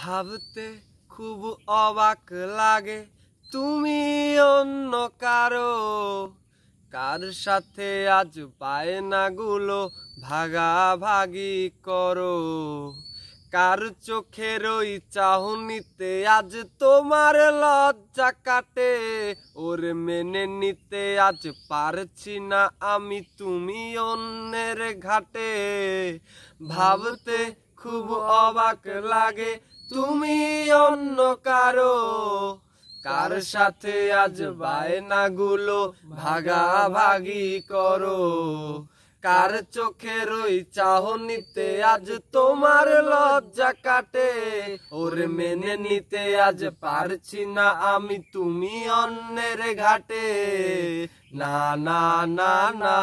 ভাবতে খুব অবাক লাগে তুমি অন্য কারো কার সাথে আজ পায়নাগুলো ভাগাভাগি করো কার চোখের ওই চাহনিতে আজ তোমার লজ্জা কাটে ওর মেনে নিতে আজ পারছি না আমি তুমি অন্যের ঘাটে ভাবতে খুব অবাক লাগে তুমি অন্য কারো কার সাথে আজ বায়না গুলো ভাগাভাগি করো কার চোখের ওই নিতে আজ তোমার লজ্জা কাটে ওর মেনে নিতে আজ পারছি না আমি তুমি অন্যের ঘাটে না না না না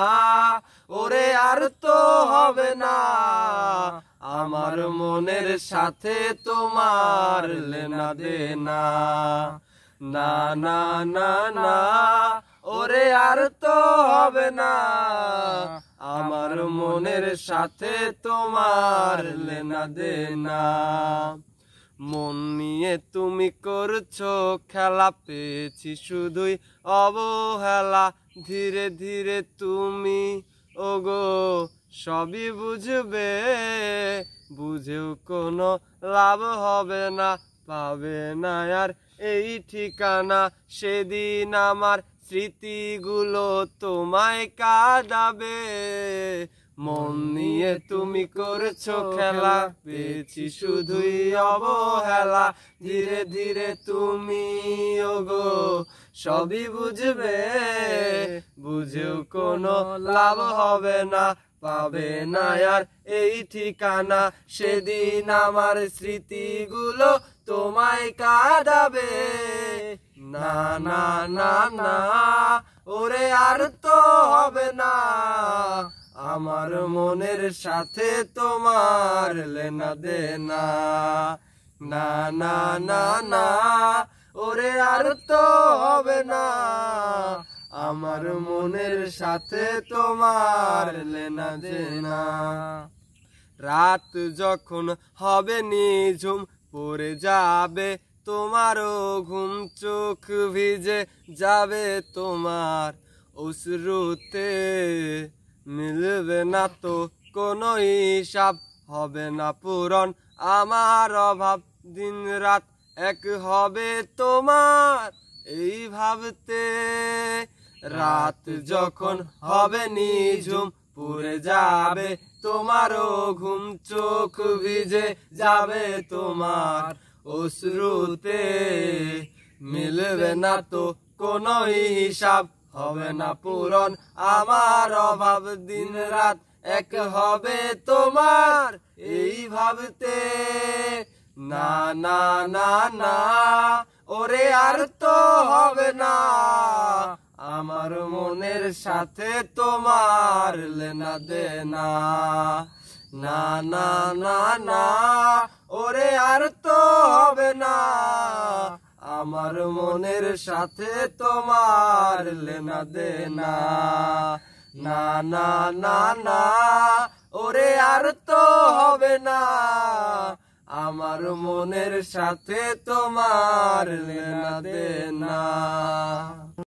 ওরে আর তো হবে না আমার মনের সাথে তোমার লেনা দেনা না না না না ওরে আর তো হবে না আমার মনের সাথে তোমার লেনা দেনা মন নিয়ে তুমি করছো খেলা পেয়েছি শুধুই অবহেলা ধীরে ধীরে তুমি ওগো সবই বুঝবে বুঝেও কোনো লাভ হবে না পাবে না আর এই ঠিকানা সেদিন আমার স্মৃতিগুলো তোমায় কাঁদাবে মন নিয়ে তুমি করেছো খেলা পেয়েছি শুধুই অবহেলা ধীরে ধীরে তুমি ওগো সবই বুঝবে বুঝেও কোনো লাভ হবে না পাবে না আর এই ঠিকানা সেদিন আমার স্মৃতিগুলো তোমায় কাঁদাবে না না না না ওরে আর তো হবে না আমার মনের সাথে তোমার লেনা দেনা না না না না ওরে আর তো হবে না আমার মনের সাথে তোমার লেনা দেনা রাত যখন হবে নিঝুম পড়ে যাবে তোমারও ঘুম চোখ ভিজে যাবে তোমার অশ্রুতে মিলবে না তো কোনো হিসাব হবে না পূরণ আমার অভাব দিন রাত এক হবে তোমার এই ভাবতে রাত যখন হবে নিঝুম পুরে যাবে তোমারও ঘুম চোখ ভিজে যাবে তোমার অশ্রুতে মিলবে না তো কোনো হিসাব হবে না পূরণ আমার অভাব দিন রাত এক হবে তোমার এই ভাবতে না না না না ওরে আর তো হবে না আমার মনের সাথে তোমার লেনা দেনা না না না না ওরে আর তো হবে না আমার মনের সাথে তোমার লেনা দেনা না না না না ওরে আর তো হবে না আমার মনের সাথে তোমার লেনা দেনা